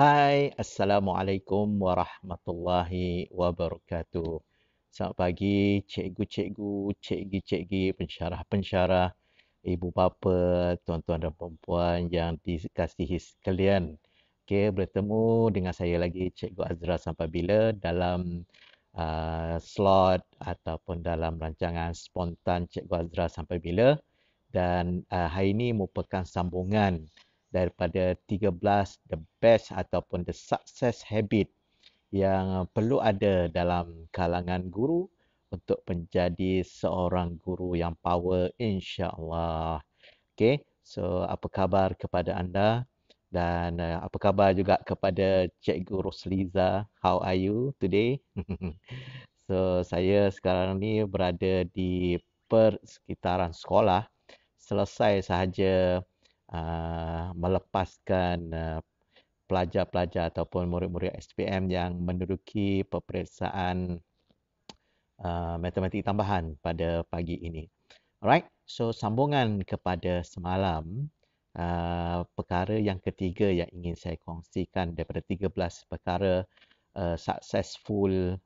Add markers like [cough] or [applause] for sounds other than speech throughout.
Hai, Assalamualaikum Warahmatullahi Wabarakatuh. Selamat pagi, cikgu-cikgu, cikgi-cikgi, pensyarah-pensyarah, ibu bapa, tuan-tuan dan perempuan yang dikasihi sekalian. Okay, bertemu dengan saya lagi, Cikgu Azra sampai bila dalam uh, slot ataupun dalam rancangan spontan Cikgu Azra sampai bila. Dan uh, hari ini merupakan sambungan daripada 13 the best ataupun the success habit yang perlu ada dalam kalangan guru untuk menjadi seorang guru yang power insyaallah. Okey, so apa khabar kepada anda dan uh, apa khabar juga kepada Cikgu Rosliza. How are you today? [laughs] so saya sekarang ni berada di persekitaran sekolah. Selesai sahaja Uh, melepaskan uh, pelajar-pelajar ataupun murid-murid SPM yang menduduki peperiksaan uh, matematik tambahan pada pagi ini. Alright, so sambungan kepada semalam, perkara yang ketiga yang ingin saya kongsikan daripada 13 perkara successful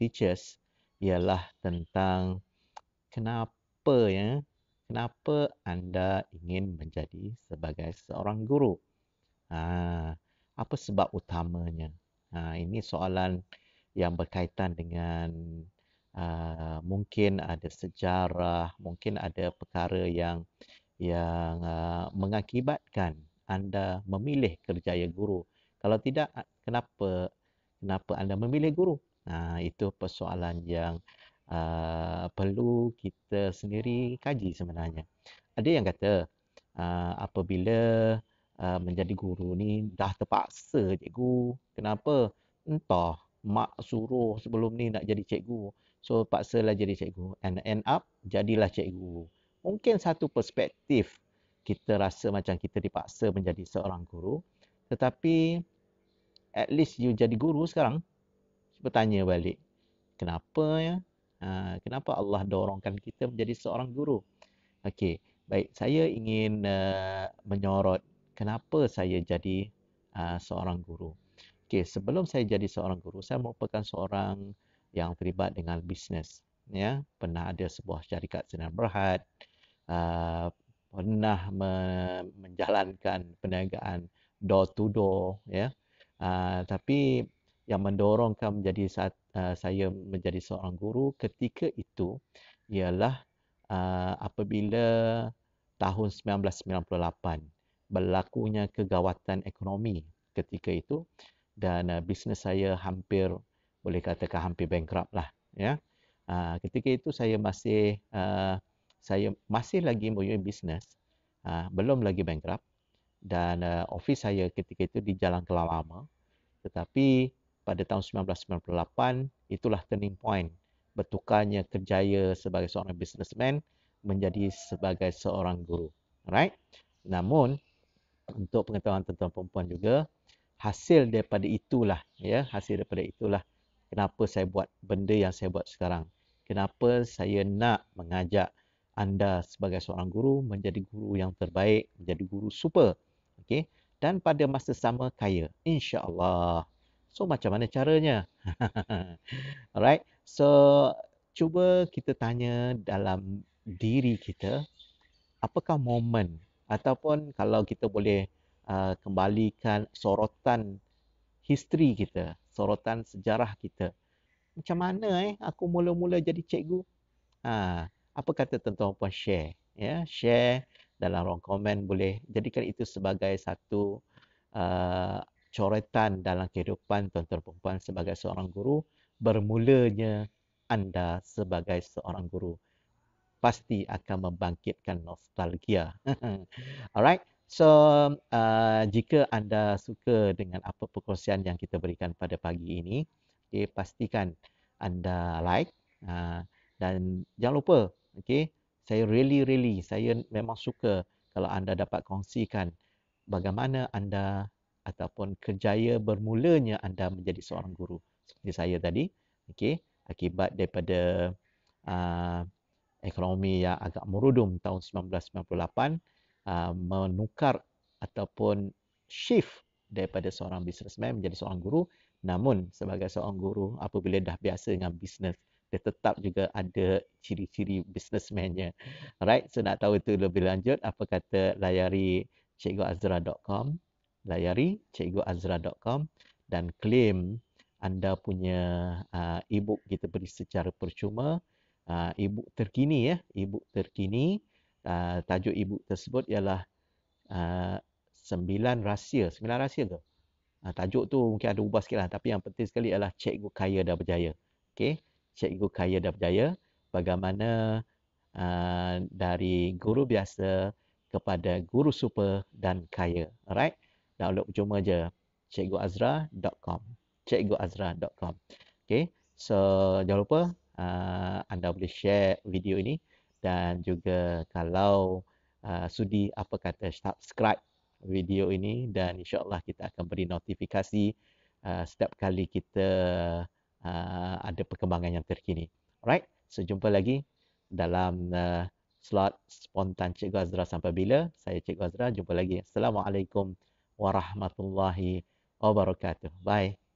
teachers ialah tentang kenapa ya kenapa anda ingin menjadi sebagai seorang guru? Ha, apa sebab utamanya? Ha, ini soalan yang berkaitan dengan uh, mungkin ada sejarah, mungkin ada perkara yang yang uh, mengakibatkan anda memilih kerjaya guru. Kalau tidak, kenapa kenapa anda memilih guru? Nah, ha, itu persoalan yang uh, perlu kita sendiri kaji sebenarnya. Ada yang kata uh, apabila uh, menjadi guru ni dah terpaksa cikgu. Kenapa? Entah mak suruh sebelum ni nak jadi cikgu. So paksalah jadi cikgu and end up jadilah cikgu. Mungkin satu perspektif kita rasa macam kita dipaksa menjadi seorang guru. Tetapi at least you jadi guru sekarang. Cuba tanya balik. Kenapa ya? Ah, kenapa Allah dorongkan kita menjadi seorang guru? Okey, baik saya ingin uh, menyorot kenapa saya jadi uh, seorang guru. Okey, sebelum saya jadi seorang guru, saya merupakan seorang yang terlibat dengan bisnes. Ya, pernah ada sebuah syarikat Sinar Berhad, uh, pernah me- menjalankan perniagaan door to door. Ya, uh, tapi yang mendorongkan menjadi saat, uh, eh, saya menjadi seorang guru ketika itu ialah uh, apabila tahun 1998 berlakunya kegawatan ekonomi ketika itu dan uh, bisnes saya hampir boleh katakan hampir bankrupt lah ya uh, ketika itu saya masih uh, saya masih lagi mempunyai bisnes uh, belum lagi bankrupt dan uh, ofis saya ketika itu di Jalan Kelama tetapi pada tahun 1998 itulah turning point bertukarnya kerjaya sebagai seorang businessman menjadi sebagai seorang guru. Alright? Namun untuk pengetahuan tuan-tuan perempuan juga hasil daripada itulah ya hasil daripada itulah kenapa saya buat benda yang saya buat sekarang. Kenapa saya nak mengajak anda sebagai seorang guru menjadi guru yang terbaik, menjadi guru super. okay? Dan pada masa sama kaya. InsyaAllah. So macam mana caranya? [laughs] Alright. So cuba kita tanya dalam diri kita apakah momen ataupun kalau kita boleh uh, kembalikan sorotan history kita, sorotan sejarah kita. Macam mana eh aku mula-mula jadi cikgu? Ha, apa kata tuan-tuan puan share? Ya, yeah, share dalam ruang komen boleh jadikan itu sebagai satu uh, coretan dalam kehidupan tuan-tuan perempuan sebagai seorang guru bermulanya anda sebagai seorang guru pasti akan membangkitkan nostalgia. [laughs] Alright. So, uh, jika anda suka dengan apa perkongsian yang kita berikan pada pagi ini, okay, pastikan anda like uh, dan jangan lupa, okay, saya really really saya memang suka kalau anda dapat kongsikan bagaimana anda ataupun kerjaya bermulanya anda menjadi seorang guru seperti saya tadi okey akibat daripada uh, ekonomi yang agak merudum tahun 1998 uh, ah, menukar ataupun shift daripada seorang businessman menjadi seorang guru namun sebagai seorang guru apabila dah biasa dengan bisnes dia tetap juga ada ciri-ciri businessman-nya. Alright, so nak tahu itu lebih lanjut, apa kata layari cikguazra.com layari cikguazra.com dan claim anda punya uh, e-book kita beri secara percuma uh, e-book terkini ya e-book terkini uh, tajuk e-book tersebut ialah uh, sembilan rahsia sembilan rahsia ke uh, tajuk tu mungkin ada ubah sikitlah tapi yang penting sekali ialah cikgu kaya dah berjaya okey cikgu kaya dah berjaya bagaimana uh, dari guru biasa kepada guru super dan kaya alright download cuma je cikguazra.com cikguazra.com okay so jangan lupa uh, anda boleh share video ini dan juga kalau uh, sudi apa kata subscribe video ini dan insyaallah kita akan beri notifikasi uh, setiap kali kita uh, ada perkembangan yang terkini alright so jumpa lagi dalam uh, slot spontan Cikgu Azra sampai bila saya Cikgu Azra jumpa lagi assalamualaikum warahmatullahi wabarakatuh. Bye.